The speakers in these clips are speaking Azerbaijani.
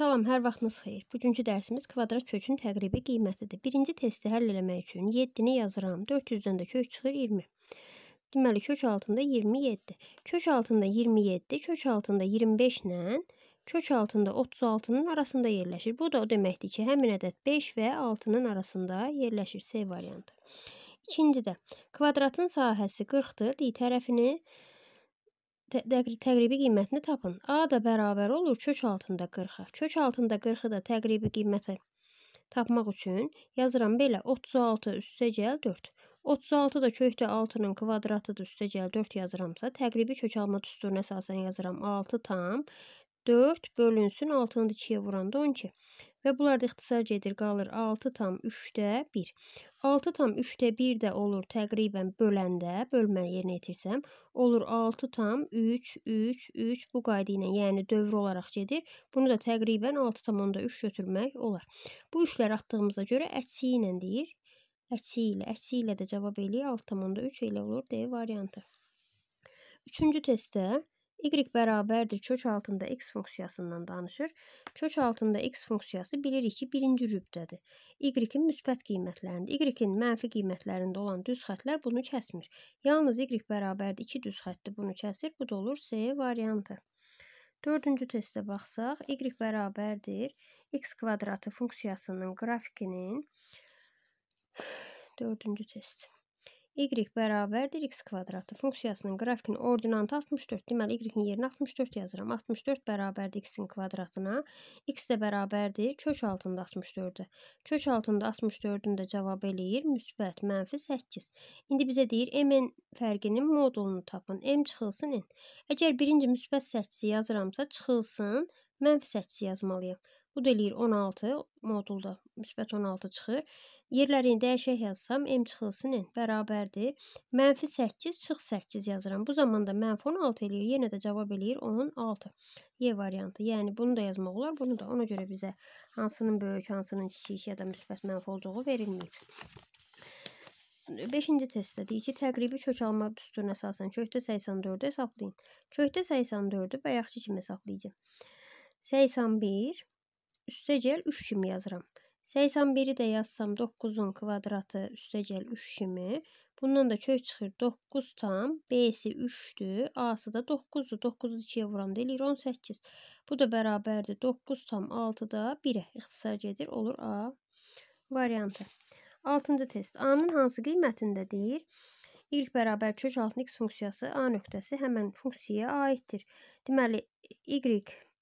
Salam, hər vaxtınız xeyir. Bugünkü dərsimiz kvadrat kökün təqribi qiymətidir. Birinci testi həll eləmək üçün 7-ni yazıram. 400-dən də kök çıxır 20. Deməli, kök altında 27. Kök altında 27, kök altında 25 ilə kök altında 36-nın arasında yerləşir. Bu da o deməkdir ki, həmin ədəd 5 və 6-nın arasında yerləşir. C variantı. İkincidə, kvadratın sahəsi 40-dır. D tərəfini 40 təqribi qiymətini tapın. A da bərabər olur kök altında 40-a. Kök altında 40-ı da təqribi qiyməti tapmaq üçün yazıram belə 36 üstə gəl 4. 36 da kökdə 6-nın kvadratıdır üstə gəl 4 yazıramsa, təqribi kök alma düsturuna əsasən yazıram 6 tam 4 bölünsün 6-nı 2-yə vuranda 12 və bunlar da ixtisar gedir, qalır 6,3-də 1. 6,3-də 1 də olur təqribən böləndə, bölmə yerinə yetirsəm, olur 6,3, 3, 3 bu qayda ilə, yəni dövrü olaraq gedir. Bunu da təqribən 6,3 götürmək olar. Bu üçləri atdığımıza görə əksi ilə deyir. Əksi ilə, əksi ilə də cavab eləyir 6,3 elə olur D variantı. Üçüncü testdə Y bərabərdir kök altında x funksiyasından danışır. Kök altında x funksiyası bilirik ki, birinci rübdədir. Y-in müsbət qiymətlərində, Y-in mənfi qiymətlərində olan düz xətlər bunu kəsmir. Yalnız Y bərabərdir 2 düz xətti bunu kəsir. Bu da olur C variantı. Dördüncü testə baxsaq, y bərabərdir x kvadratı funksiyasının qrafikinin dördüncü test y bərabərdir x kvadratı funksiyasının qrafikin ordinatı 64. Deməli y-in yerinə 64 yazıram. 64 bərabərdir x-in kvadratına. x də bərabərdir kök altında 64-ü. Kök altında 64-ün də cavabı eləyir müsbət mənfi 8. İndi bizə deyir m-in fərqinin modulunu tapın. m çıxılsın n. Əgər birinci müsbət 8-i yazıramsa çıxılsın Mənfi 8 yazmalıyıq. Bu da eləyir 16 modulda müsbət 16 çıxır. Yerlərini dəyişək yazsam m çıxılsın n bərabərdir. Mənfi 8 çıx 8 yazıram. Bu zamanda mənfi 16 eləyir. Yenə də cavab eləyir 16. Y variantı. Yəni bunu da yazmaq olar. Bunu da ona görə bizə hansının böyük, hansının kiçik ya da müsbət mənfi olduğu verilməyib. 5-ci testdə deyir ki, təqribi kökalma düsturuna əsasən köhtə 84-ü hesablayın. Köhtə 84-ü bayaqçı kimi hesablayacağam. 81 üstəgəl 3 kimi yazıram. 81-i də yazsam 9-un kvadratı üstəgəl 3 kimi. Bundan da kök çıxır 9 tam. B-si 3-dür. A-sı da 9-dur. 9-u 2-yə vuram da eləyir 18. Bu da bərabərdir. 9 tam 6-da 1-ə ixtisar gedir. Olur A variantı. 6-cı test. A-nın hansı qiymətindədir? Y bərabər kök altın x funksiyası A nöqtəsi həmən funksiyaya aiddir. Deməli, Y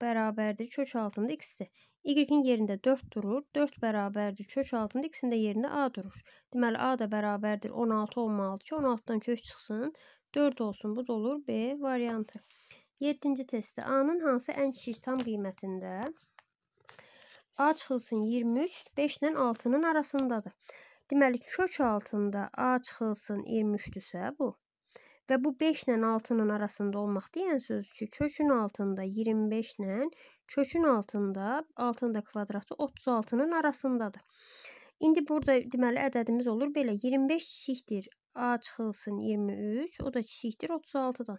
bərabərdir kök altında x-dir. Y-in yerində 4 durur. 4 bərabərdir kök altında x-in də yerində a durur. Deməli a da bərabərdir 16 olmalıdır ki, 16-dan kök çıxsın. 4 olsun. Bu da olur B variantı. 7-ci testdə A-nın hansı ən kiçik tam qiymətində? A çıxılsın 23, 5 ilə 6-nın arasındadır. Deməli kök altında A çıxılsın 23-dürsə bu Və bu 5 ilə 6-nın arasında olmaq deyən sözcüyü kökün altında 25 ilə kökün altında, altında kvadratı 36-nın arasındadır. İndi burada deməli ədədimiz olur belə 25 kiçikdir. A çıxılsın 23, o da kiçikdir 36-dan.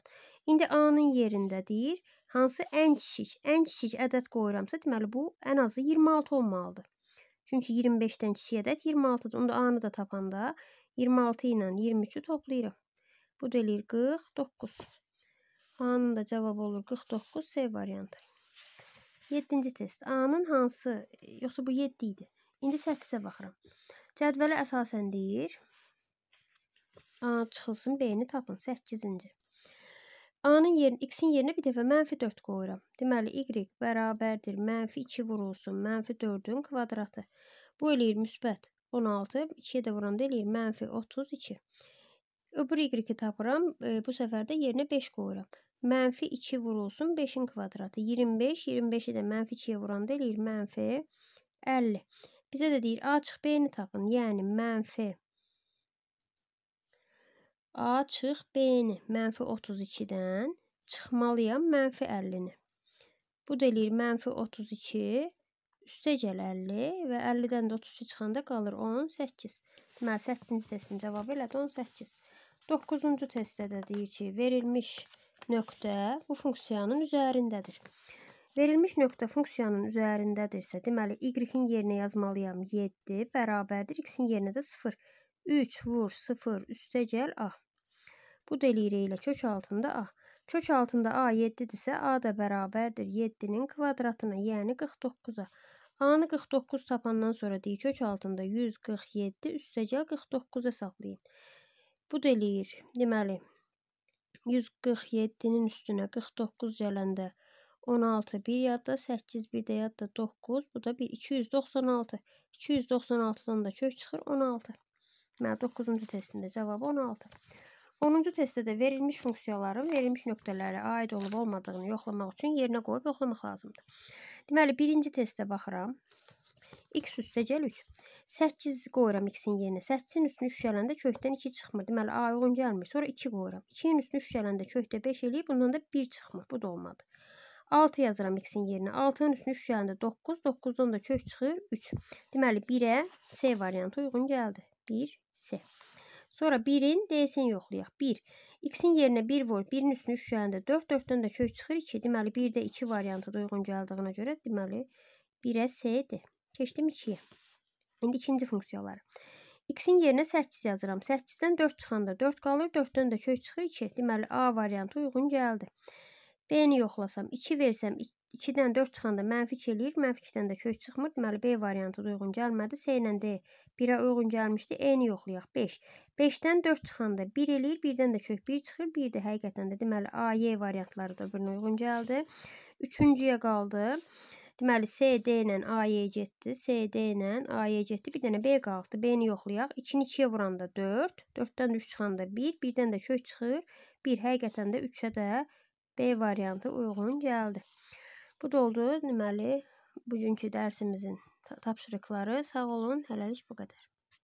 İndi A-nın yerindədir. Hansı ən kiçik? Ən kiçik ədəd qoyuramsa, deməli bu ən azı 26 olmalıdır. Çünki 25-dən kiçik ədəd 26-dır. Onda A-nı da tapanda 26 ilə 23-ü toplayıram. Bu deyilir 49. A-nın da cavabı olur 49 C variantı. 7-ci test. A-nın hansı, yoxsa bu 7 idi. İndi 8-ə baxıram. Cədvələ əsasən deyir. A çıxılsın, B-ni tapın. 8-ci. A-nın yerini, x-in yerinə bir dəfə mənfi 4 qoyuram. Deməli, y bərabərdir. Mənfi 2 vurulsun. Mənfi 4-ün kvadratı. Bu eləyir müsbət 16. 2-yə də vuranda eləyir mənfi 32. Öbür y tapıram. E, bu səfər də yerinə 5 qoyuram. Mənfi 2 vurulsun 5-in kvadratı. 25, 25-i də mənfi 2-yə vuranda eləyir mənfi 50. Bizə də deyir, açıq B-ni tapın. Yəni, mənfi açıq B-ni mənfi 32-dən çıxmalıyam mənfi 50-ni. Bu da eləyir mənfi 32, üstə gəl 50 və 50-dən də 33 çıxanda qalır 18. Deməli 8-ci testin cavabı elədi 18. 9-cu testdə də deyir ki, verilmiş nöqtə bu funksiyanın üzərindədir. Verilmiş nöqtə funksiyanın üzərindədirsə, deməli y-in yerinə yazmalıyam 7 bərabərdir x-in yerinə də 0. 3 vur 0 üstə gəl a. Bu delirə ilə kök altında A. Kök altında A 7-dirsə, A da bərabərdir 7-nin kvadratına, yəni 49-a. A-nı 49 tapandan sonra dik kök altında 147 üstəgəl 49-a hesablayın. Bu da eləyir. Deməli, 147-nin üstünə 49 gələndə 16 bir yadda, 8 bir də yadda 9, bu da 1, 296. 296-dan da kök çıxır 16. Deməli, 9-cu testində cavabı 16. 10-cu testdə də verilmiş funksiyaların verilmiş nöqtələrə aid olub olmadığını yoxlamaq üçün yerinə qoyub yoxlamaq lazımdır. Deməli, birinci testə baxıram x üstəgəl 3. 8 qoyuram x-in yerinə. 8-in üstünü şüşələndə kökdən 2 çıxmır. Deməli, a uyğun gəlmir. Sonra 2 qoyuram. 2-nin üstünü şüşələndə kökdə 5 eləyib, bundan da 1 çıxmır. Bu da olmadı. 6 yazıram x-in yerinə. 6-nın üstünü şüşələndə 9, 9-dan da kök çıxır 3. Deməli, 1-ə C variantı uyğun gəldi. 1, C. Sonra 1-in DS'ini yoxlayaq. 1. X-in yerinə 1 vur. 1-in üstünü şüşəyəndə 4. 4-dən də kök çıxır 2. Deməli 1-də 2 variantı da uyğun gəldiyinə görə deməli 1-ə S-dir. Keçdim 2-yə. İndi ikinci funksiyaları. X-in yerinə 8 yazıram. 8-dən 4 çıxanda 4 qalır. 4-dən də kök çıxır 2. Deməli A variantı uyğun gəldi. B-ni yoxlasam, 2 versəm, 2-dən 4 çıxanda mənfi 2 eləyir, mənfi 2-dən də kök çıxmır. Deməli B variantı da uyğun gəlmədi. C ilə D 1-ə uyğun gəlmişdi. E-ni yoxlayaq. 5. 5-dən 4 çıxanda 1 eləyir, 1-dən də kök 1 çıxır. 1 də həqiqətən də deməli A, Y variantları da birinə uyğun gəldi. 3-cüyə qaldı. Deməli CD ilə AY getdi, CD ilə AY getdi. Bir dənə B qaldı. B-ni yoxlayaq. 2-ni 2-yə vuranda 4, 4-dən 3 çıxanda 1, 1-dən də kök çıxır. 1 həqiqətən də 3-ə də B variantı uyğun gəldi. Bu da oldu deməli bugünkü dərsimizin tapşırıqları. Sağ olun, hələlik bu qədər.